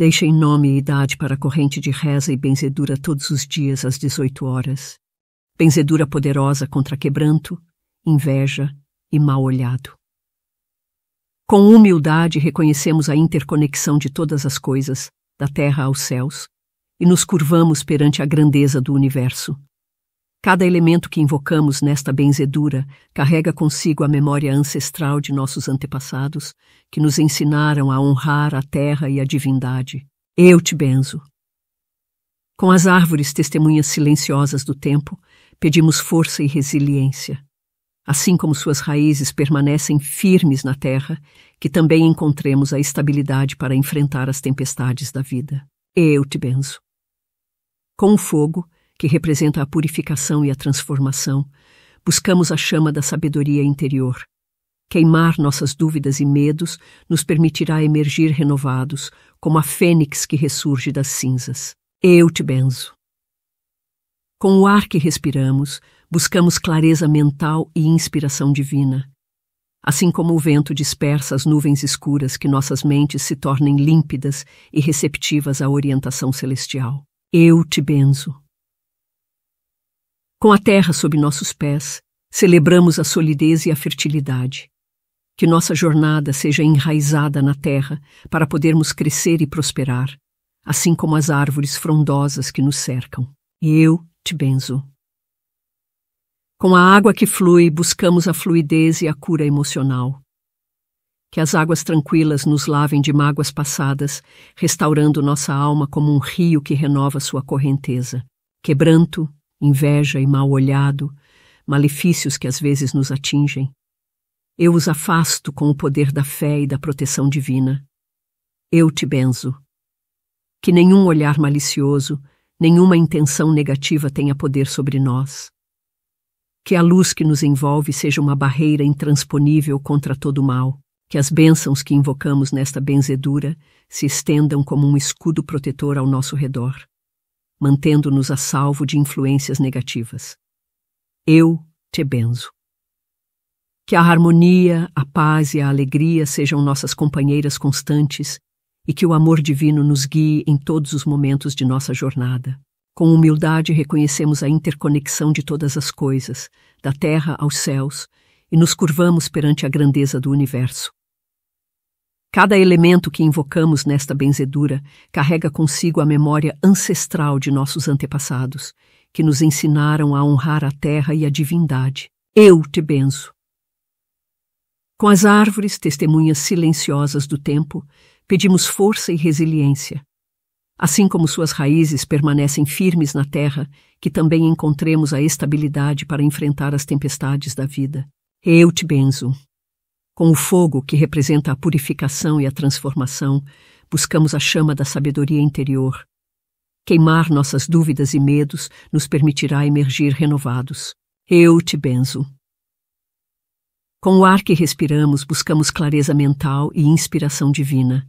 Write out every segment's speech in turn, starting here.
Deixem nome e idade para a corrente de reza e benzedura todos os dias às 18 horas. Benzedura poderosa contra quebranto, inveja e mal olhado. Com humildade reconhecemos a interconexão de todas as coisas, da terra aos céus, e nos curvamos perante a grandeza do universo. Cada elemento que invocamos nesta benzedura carrega consigo a memória ancestral de nossos antepassados, que nos ensinaram a honrar a terra e a divindade. Eu te benzo. Com as árvores testemunhas silenciosas do tempo, pedimos força e resiliência. Assim como suas raízes permanecem firmes na terra, que também encontremos a estabilidade para enfrentar as tempestades da vida. Eu te benzo. Com o fogo, que representa a purificação e a transformação, buscamos a chama da sabedoria interior. Queimar nossas dúvidas e medos nos permitirá emergir renovados, como a fênix que ressurge das cinzas. Eu te benzo. Com o ar que respiramos, buscamos clareza mental e inspiração divina. Assim como o vento dispersa as nuvens escuras, que nossas mentes se tornem límpidas e receptivas à orientação celestial. Eu te benzo. Com a terra sob nossos pés, celebramos a solidez e a fertilidade. Que nossa jornada seja enraizada na terra para podermos crescer e prosperar, assim como as árvores frondosas que nos cercam. Eu te benzo. Com a água que flui, buscamos a fluidez e a cura emocional. Que as águas tranquilas nos lavem de mágoas passadas, restaurando nossa alma como um rio que renova sua correnteza. Quebranto, inveja e mal-olhado, malefícios que às vezes nos atingem. Eu os afasto com o poder da fé e da proteção divina. Eu te benzo. Que nenhum olhar malicioso, nenhuma intenção negativa tenha poder sobre nós. Que a luz que nos envolve seja uma barreira intransponível contra todo o mal. Que as bênçãos que invocamos nesta benzedura se estendam como um escudo protetor ao nosso redor mantendo-nos a salvo de influências negativas. Eu te benzo. Que a harmonia, a paz e a alegria sejam nossas companheiras constantes e que o amor divino nos guie em todos os momentos de nossa jornada. Com humildade reconhecemos a interconexão de todas as coisas, da terra aos céus, e nos curvamos perante a grandeza do universo. Cada elemento que invocamos nesta benzedura carrega consigo a memória ancestral de nossos antepassados, que nos ensinaram a honrar a terra e a divindade. Eu te benzo. Com as árvores, testemunhas silenciosas do tempo, pedimos força e resiliência. Assim como suas raízes permanecem firmes na terra, que também encontremos a estabilidade para enfrentar as tempestades da vida. Eu te benzo. Com o fogo que representa a purificação e a transformação, buscamos a chama da sabedoria interior. Queimar nossas dúvidas e medos nos permitirá emergir renovados. Eu te benzo. Com o ar que respiramos, buscamos clareza mental e inspiração divina.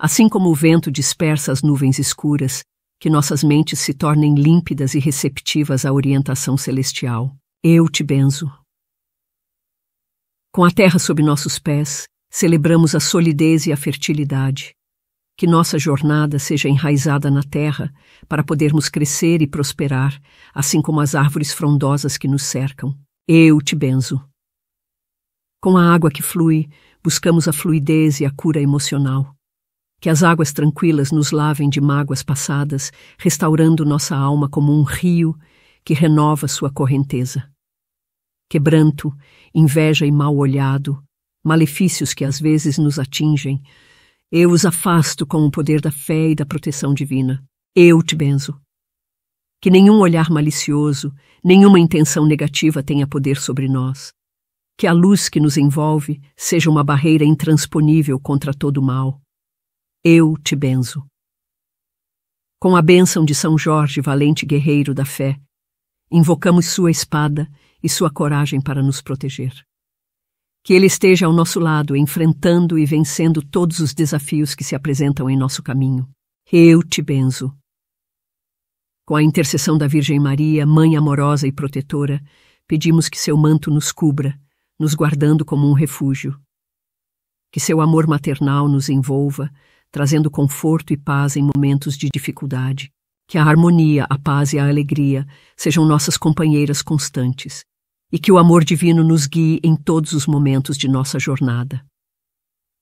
Assim como o vento dispersa as nuvens escuras, que nossas mentes se tornem límpidas e receptivas à orientação celestial. Eu te benzo. Com a terra sob nossos pés, celebramos a solidez e a fertilidade. Que nossa jornada seja enraizada na terra, para podermos crescer e prosperar, assim como as árvores frondosas que nos cercam. Eu te benzo. Com a água que flui, buscamos a fluidez e a cura emocional. Que as águas tranquilas nos lavem de mágoas passadas, restaurando nossa alma como um rio que renova sua correnteza quebranto, inveja e mal olhado, malefícios que às vezes nos atingem, eu os afasto com o poder da fé e da proteção divina. Eu te benzo. Que nenhum olhar malicioso, nenhuma intenção negativa tenha poder sobre nós. Que a luz que nos envolve seja uma barreira intransponível contra todo o mal. Eu te benzo. Com a bênção de São Jorge, valente guerreiro da fé, invocamos sua espada e sua coragem para nos proteger. Que Ele esteja ao nosso lado, enfrentando e vencendo todos os desafios que se apresentam em nosso caminho. Eu te benzo. Com a intercessão da Virgem Maria, Mãe amorosa e protetora, pedimos que seu manto nos cubra, nos guardando como um refúgio. Que seu amor maternal nos envolva, trazendo conforto e paz em momentos de dificuldade. Que a harmonia, a paz e a alegria sejam nossas companheiras constantes e que o amor divino nos guie em todos os momentos de nossa jornada.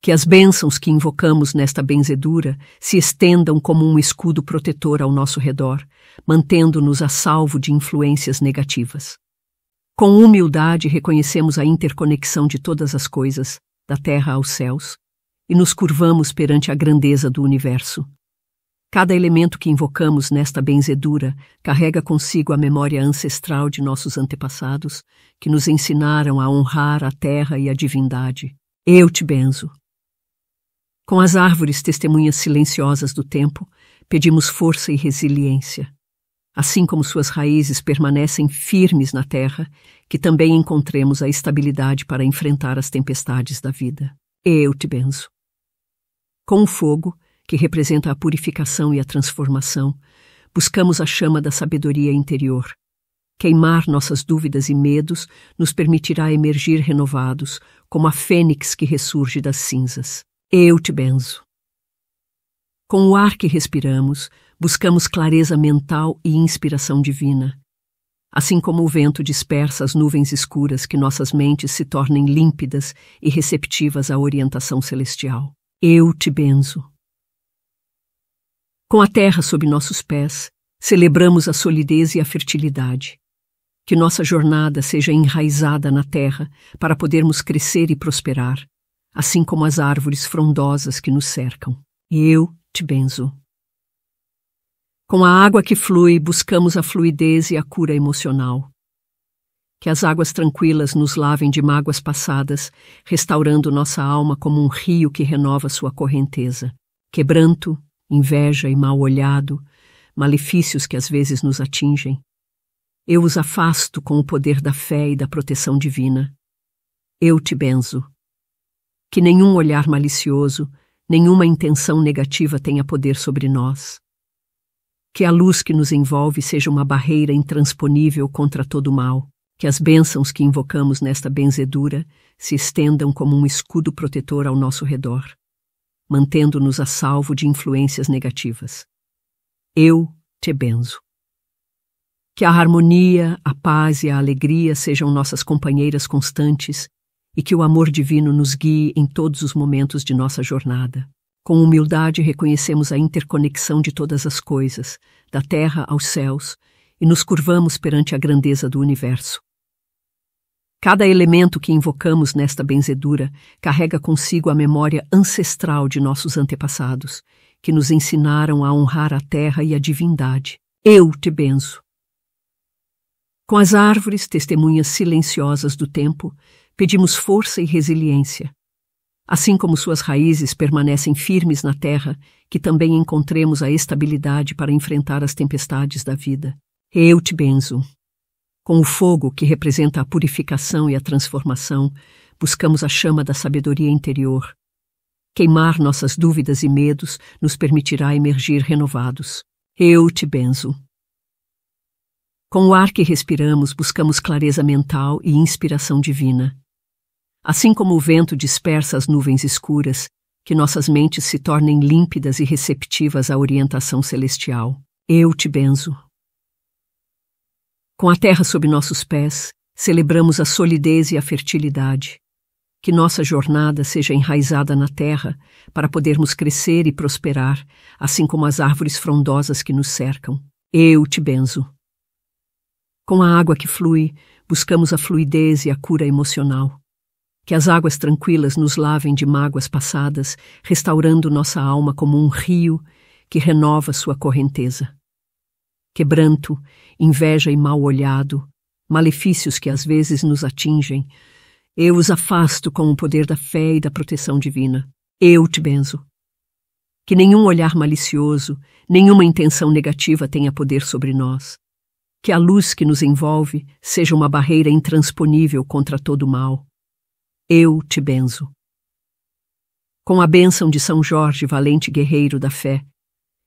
Que as bênçãos que invocamos nesta benzedura se estendam como um escudo protetor ao nosso redor, mantendo-nos a salvo de influências negativas. Com humildade reconhecemos a interconexão de todas as coisas, da terra aos céus, e nos curvamos perante a grandeza do universo. Cada elemento que invocamos nesta benzedura carrega consigo a memória ancestral de nossos antepassados, que nos ensinaram a honrar a terra e a divindade. Eu te benzo. Com as árvores testemunhas silenciosas do tempo, pedimos força e resiliência. Assim como suas raízes permanecem firmes na terra, que também encontremos a estabilidade para enfrentar as tempestades da vida. Eu te benzo. Com o fogo, que representa a purificação e a transformação, buscamos a chama da sabedoria interior. Queimar nossas dúvidas e medos nos permitirá emergir renovados, como a fênix que ressurge das cinzas. Eu te benzo. Com o ar que respiramos, buscamos clareza mental e inspiração divina. Assim como o vento dispersa as nuvens escuras, que nossas mentes se tornem límpidas e receptivas à orientação celestial. Eu te benzo. Com a terra sob nossos pés, celebramos a solidez e a fertilidade. Que nossa jornada seja enraizada na terra para podermos crescer e prosperar, assim como as árvores frondosas que nos cercam. E eu te benzo. Com a água que flui, buscamos a fluidez e a cura emocional. Que as águas tranquilas nos lavem de mágoas passadas, restaurando nossa alma como um rio que renova sua correnteza. Quebranto, inveja e mal-olhado, malefícios que às vezes nos atingem. Eu os afasto com o poder da fé e da proteção divina. Eu te benzo. Que nenhum olhar malicioso, nenhuma intenção negativa tenha poder sobre nós. Que a luz que nos envolve seja uma barreira intransponível contra todo o mal. Que as bênçãos que invocamos nesta benzedura se estendam como um escudo protetor ao nosso redor mantendo-nos a salvo de influências negativas. Eu te benzo. Que a harmonia, a paz e a alegria sejam nossas companheiras constantes e que o amor divino nos guie em todos os momentos de nossa jornada. Com humildade reconhecemos a interconexão de todas as coisas, da terra aos céus, e nos curvamos perante a grandeza do universo. Cada elemento que invocamos nesta benzedura carrega consigo a memória ancestral de nossos antepassados, que nos ensinaram a honrar a terra e a divindade. Eu te benzo. Com as árvores, testemunhas silenciosas do tempo, pedimos força e resiliência. Assim como suas raízes permanecem firmes na terra, que também encontremos a estabilidade para enfrentar as tempestades da vida. Eu te benzo. Com o fogo, que representa a purificação e a transformação, buscamos a chama da sabedoria interior. Queimar nossas dúvidas e medos nos permitirá emergir renovados. Eu te benzo. Com o ar que respiramos, buscamos clareza mental e inspiração divina. Assim como o vento dispersa as nuvens escuras, que nossas mentes se tornem límpidas e receptivas à orientação celestial. Eu te benzo. Com a terra sob nossos pés, celebramos a solidez e a fertilidade. Que nossa jornada seja enraizada na terra, para podermos crescer e prosperar, assim como as árvores frondosas que nos cercam. Eu te benzo. Com a água que flui, buscamos a fluidez e a cura emocional. Que as águas tranquilas nos lavem de mágoas passadas, restaurando nossa alma como um rio que renova sua correnteza quebranto, inveja e mal-olhado, malefícios que às vezes nos atingem. Eu os afasto com o poder da fé e da proteção divina. Eu te benzo. Que nenhum olhar malicioso, nenhuma intenção negativa tenha poder sobre nós. Que a luz que nos envolve seja uma barreira intransponível contra todo mal. Eu te benzo. Com a bênção de São Jorge, valente guerreiro da fé,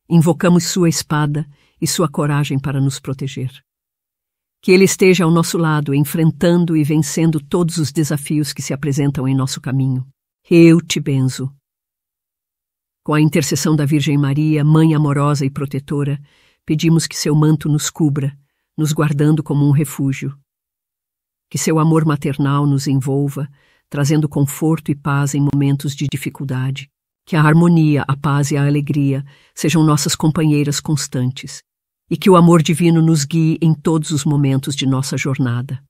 invocamos sua espada e sua coragem para nos proteger. Que Ele esteja ao nosso lado, enfrentando e vencendo todos os desafios que se apresentam em nosso caminho. Eu te benzo. Com a intercessão da Virgem Maria, Mãe amorosa e protetora, pedimos que seu manto nos cubra, nos guardando como um refúgio. Que seu amor maternal nos envolva, trazendo conforto e paz em momentos de dificuldade. Que a harmonia, a paz e a alegria sejam nossas companheiras constantes e que o amor divino nos guie em todos os momentos de nossa jornada.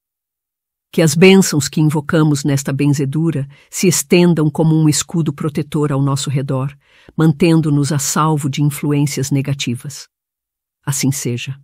Que as bênçãos que invocamos nesta benzedura se estendam como um escudo protetor ao nosso redor, mantendo-nos a salvo de influências negativas. Assim seja.